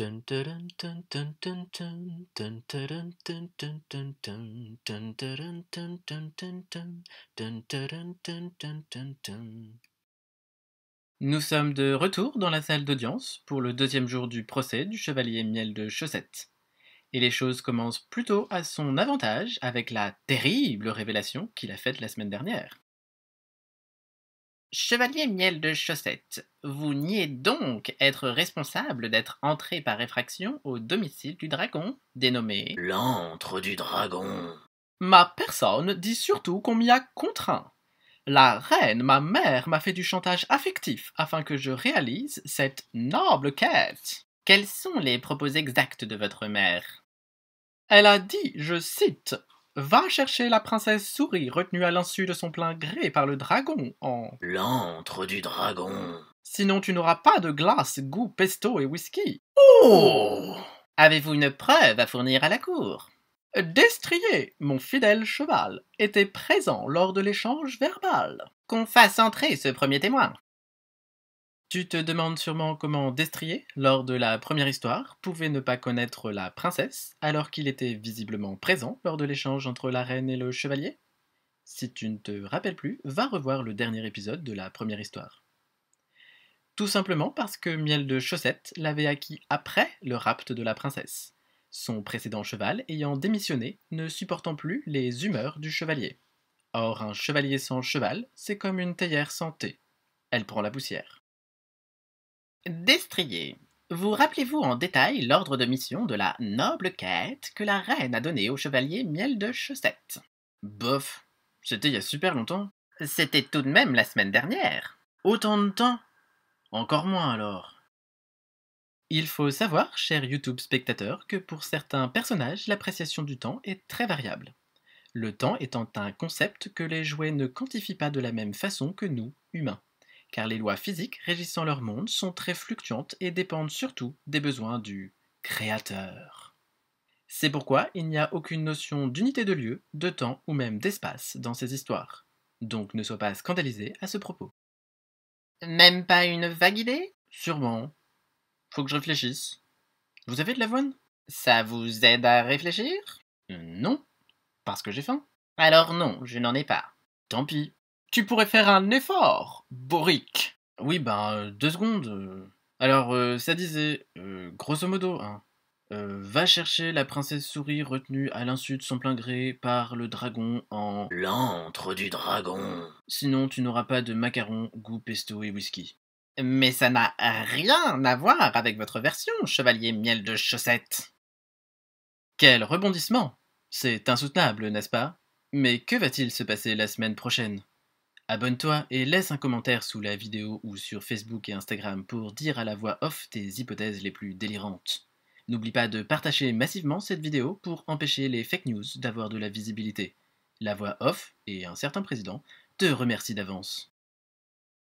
Nous sommes de retour dans la salle d'audience pour le deuxième jour du procès du chevalier Miel de Chaussette. Et les choses commencent plutôt à son avantage avec la terrible révélation qu'il a faite la semaine dernière. Chevalier Miel de Chaussette, vous niez donc être responsable d'être entré par effraction au domicile du dragon, dénommé L'antre du dragon. Ma personne dit surtout qu'on m'y a contraint. La reine, ma mère, m'a fait du chantage affectif afin que je réalise cette noble quête. Quels sont les propos exacts de votre mère Elle a dit, je cite, Va chercher la princesse souris retenue à l'insu de son plein gré par le dragon en L'antre du dragon. Sinon tu n'auras pas de glace, goût, pesto et whisky. Oh Avez-vous une preuve à fournir à la cour Destrier, mon fidèle cheval, était présent lors de l'échange verbal. Qu'on fasse entrer ce premier témoin. Tu te demandes sûrement comment Destrier, lors de la première histoire, pouvait ne pas connaître la princesse alors qu'il était visiblement présent lors de l'échange entre la reine et le chevalier Si tu ne te rappelles plus, va revoir le dernier épisode de la première histoire. Tout simplement parce que Miel de Chaussette l'avait acquis après le rapt de la princesse, son précédent cheval ayant démissionné, ne supportant plus les humeurs du chevalier. Or, un chevalier sans cheval, c'est comme une théière sans thé. Elle prend la poussière. Destrier. Vous rappelez-vous en détail l'ordre de mission de la noble quête que la reine a donnée au chevalier Miel de Chaussette Bof, c'était il y a super longtemps. C'était tout de même la semaine dernière. Autant de temps Encore moins alors. Il faut savoir, cher YouTube spectateur, que pour certains personnages, l'appréciation du temps est très variable. Le temps étant un concept que les jouets ne quantifient pas de la même façon que nous, humains car les lois physiques régissant leur monde sont très fluctuantes et dépendent surtout des besoins du Créateur. C'est pourquoi il n'y a aucune notion d'unité de lieu, de temps ou même d'espace dans ces histoires. Donc ne sois pas scandalisé à ce propos. Même pas une vague idée Sûrement. Faut que je réfléchisse. Vous avez de l'avoine Ça vous aide à réfléchir Non, parce que j'ai faim. Alors non, je n'en ai pas. Tant pis. Tu pourrais faire un effort Boric. Oui, ben, euh, deux secondes. Euh. Alors, euh, ça disait, grosso modo, hein, va chercher la princesse souris retenue à l'insu de son plein gré par le dragon en l'antre du dragon. Sinon, tu n'auras pas de macarons, goût pesto et whisky. Mais ça n'a rien à voir avec votre version, chevalier miel de chaussette. Quel rebondissement C'est insoutenable, n'est-ce pas Mais que va-t-il se passer la semaine prochaine Abonne-toi et laisse un commentaire sous la vidéo ou sur Facebook et Instagram pour dire à la voix off tes hypothèses les plus délirantes. N'oublie pas de partager massivement cette vidéo pour empêcher les fake news d'avoir de la visibilité. La voix off et un certain président te remercie d'avance.